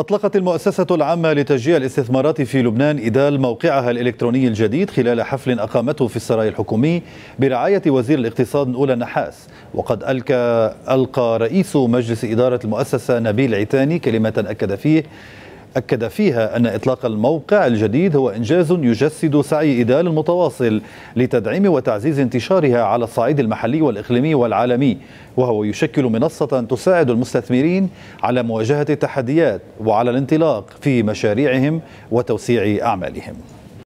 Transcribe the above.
أطلقت المؤسسة العامة لتشجيع الاستثمارات في لبنان إدال موقعها الإلكتروني الجديد خلال حفل أقامته في السراي الحكومي برعاية وزير الاقتصاد أولى نحاس وقد ألقى, ألقى رئيس مجلس إدارة المؤسسة نبيل عتاني كلمة أكد فيه أكد فيها أن إطلاق الموقع الجديد هو إنجاز يجسد سعي إدال المتواصل لتدعيم وتعزيز انتشارها على الصعيد المحلي والإقليمي والعالمي وهو يشكل منصة تساعد المستثمرين على مواجهة التحديات وعلى الانطلاق في مشاريعهم وتوسيع أعمالهم